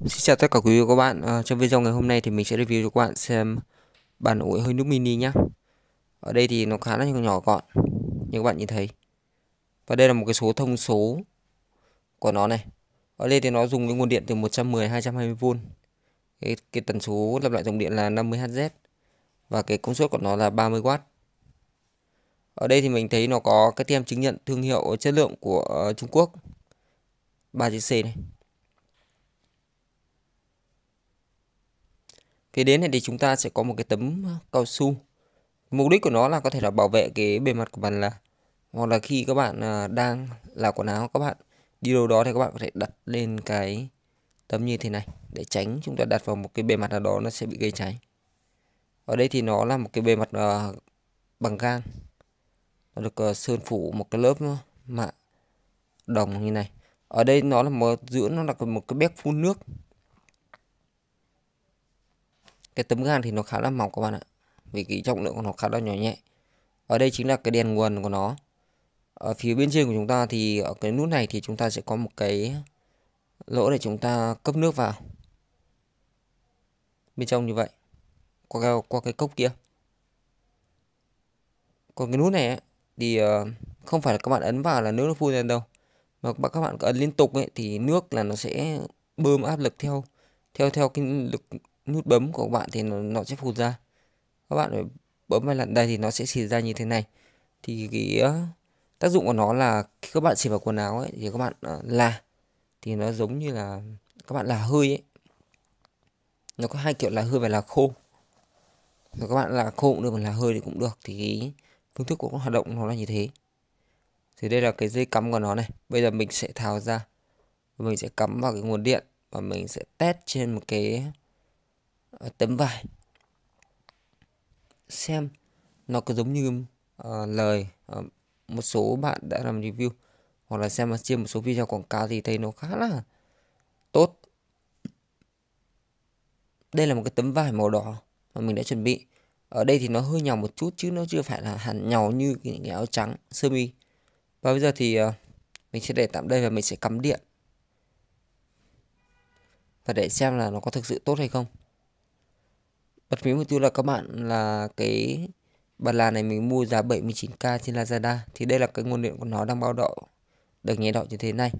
Xin chào tất cả quý vị và các bạn à, Trong video ngày hôm nay thì mình sẽ review cho các bạn xem bàn ủi hơi nước mini nhá Ở đây thì nó khá là nhỏ gọn Như các bạn nhìn thấy Và đây là một cái số thông số của nó này Ở đây thì nó dùng cái nguồn điện từ 110-220V cái, cái tần số lặp lại dòng điện là 50Hz Và cái công suất của nó là 30W Ở đây thì mình thấy nó có cái tem chứng nhận thương hiệu chất lượng của ờ, Trung Quốc 3 chữ C này Phía đến này thì chúng ta sẽ có một cái tấm ờ, cao su. Mục đích của nó là có thể là bảo vệ cái bề mặt của bàn là hoặc là khi các bạn ờ, đang là quần áo các bạn đi đâu đó thì các bạn có thể đặt lên cái tấm như thế này để tránh chúng ta đặt vào một cái bề mặt nào đó nó sẽ bị gây cháy. Ở đây thì nó là một cái bề mặt ờ, bằng gang. Nó được sơn phủ một cái lớp mạ đồng như này. Ở đây nó là một giữa nó là một cái béc phun nước cái tấm gan thì nó khá là mỏng các bạn ạ vì cái trọng lượng của nó khá là nhỏ nhẹ ở đây chính là cái đèn nguồn của nó ở phía bên trên của chúng ta thì ở cái nút này thì chúng ta sẽ có một cái lỗ để chúng ta cấp nước vào bên trong như vậy qua cái, qua cái cốc kia còn cái nút này ấy, thì ờ, không phải là các bạn ấn vào là nước nó phun ra đâu mà các bạn ấn liên tục ấy thì nước là nó sẽ bơm áp lực theo theo theo cái lực nút bấm của các bạn thì nó, nó sẽ phụt ra các bạn phải bấm vào lần đây thì nó sẽ xịt ra như thế này thì cái ờ, tác dụng của nó là khi các bạn xịt vào quần áo ấy thì các bạn ờ, là thì nó giống như là các bạn là hơi ấy nó có hai kiểu là hơi và là khô rồi các bạn là khô cũng được mà là hơi thì cũng được thì cái phương thức của hoạt động nó là như thế thì đây là cái dây cắm của nó này bây giờ mình sẽ tháo ra mình sẽ cắm vào cái nguồn điện và mình sẽ test trên một cái Ờ, tấm vải xem nó có giống như uh, lời uh, một số bạn đã làm review hoặc là xem mà xem một số video quảng cáo thì thấy nó khá là tốt đây là một cái tấm vải màu đỏ mà mình đã chuẩn bị ở đây thì nó hơi nhỏ một chút chứ nó chưa phải là hẳn nhỏ như cái, cái áo trắng sơ mi và bây giờ thì uh, mình sẽ để tạm đây và mình sẽ cắm điện và để xem là nó có thực sự tốt hay không Bật phí một tiêu là các bạn là cái bàn là này mình mua giá 79k trên Lazada thì đây là cái nguồn điện của nó đang bao độ được nhé đỏ như thế này.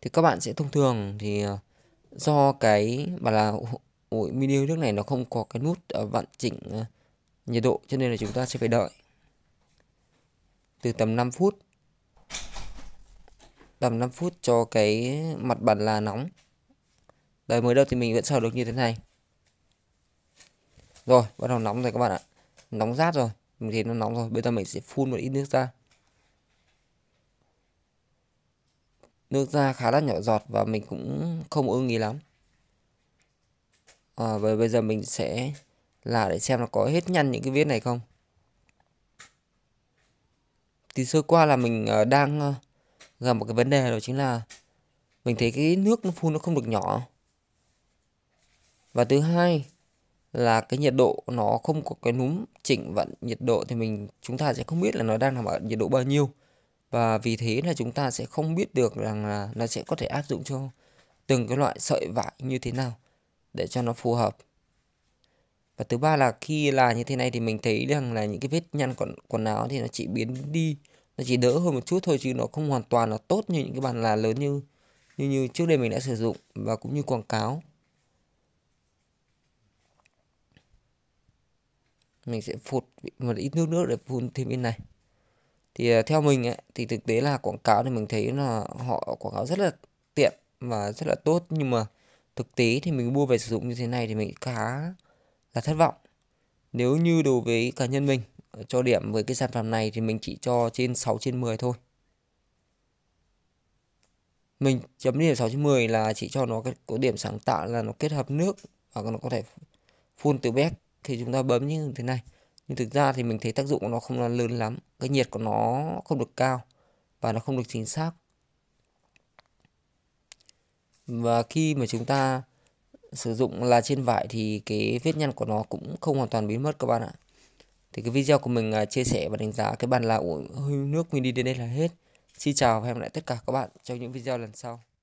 Thì các bạn sẽ thông thường thì ờ, do cái bàn là ủi mini nước này nó không có cái nút ờ, vặn chỉnh ờ, nhiệt độ cho nên là chúng ta sẽ phải đợi từ tầm 5 phút tầm 5 phút cho cái mặt bàn là nóng đời mới đầu thì mình vẫn sờ được như thế này rồi bắt đầu nóng rồi các bạn ạ nóng rát rồi mình thấy nó nóng rồi bây giờ mình sẽ phun một ít nước ra nước ra khá là nhỏ giọt và mình cũng không ưng ý lắm à, và bây giờ mình sẽ là để xem nó có hết nhăn những cái vết này không thì sơ qua là mình ờ, đang ờ, gặp một cái vấn đề đó chính là mình thấy cái nước nó phun nó không được nhỏ và thứ hai là cái nhiệt độ nó không có cái núm chỉnh vận nhiệt độ thì mình chúng ta sẽ không biết là nó đang nằm ở nhiệt độ bao nhiêu và vì thế là chúng ta sẽ không biết được rằng là nó sẽ có thể áp dụng cho từng cái loại sợi vải như thế nào để cho nó phù hợp và thứ ba là khi là như thế này thì mình thấy rằng là những cái vết nhăn quần quần áo thì nó chỉ biến đi nó chỉ đỡ hơn một chút thôi chứ nó không hoàn toàn là tốt như những cái bàn là lớn như như như trước đây mình đã sử dụng và cũng như quảng cáo mình sẽ phụt một ít nước nước để phun thêm bên này thì à, theo mình ấy, thì thực tế là quảng cáo thì mình thấy là họ quảng cáo rất là tiện và rất là tốt nhưng mà thực tế thì mình mua về sử dụng như thế này thì mình khá là thất vọng nếu như đối với cá nhân mình cho điểm với cái sản phẩm này thì mình chỉ cho trên 6 trên 10 thôi mình chấm điểm 6 trên 10 là chỉ cho nó có điểm sáng tạo là nó kết hợp nước và nó có thể phun từ bếp thì chúng ta bấm như thế này nhưng thực ra thì mình thấy tác dụng của nó không là lớn lắm cái nhiệt của nó không được cao và nó không được chính xác và khi mà chúng ta sử dụng là trên vải thì cái vết nhăn của nó cũng không hoàn toàn biến mất các bạn ạ thì cái video của mình à, chia sẻ và đánh giá cái bàn là ủi hơi nước mình đi đến đây là hết xin chào và hẹn lại tất cả các bạn trong những video lần sau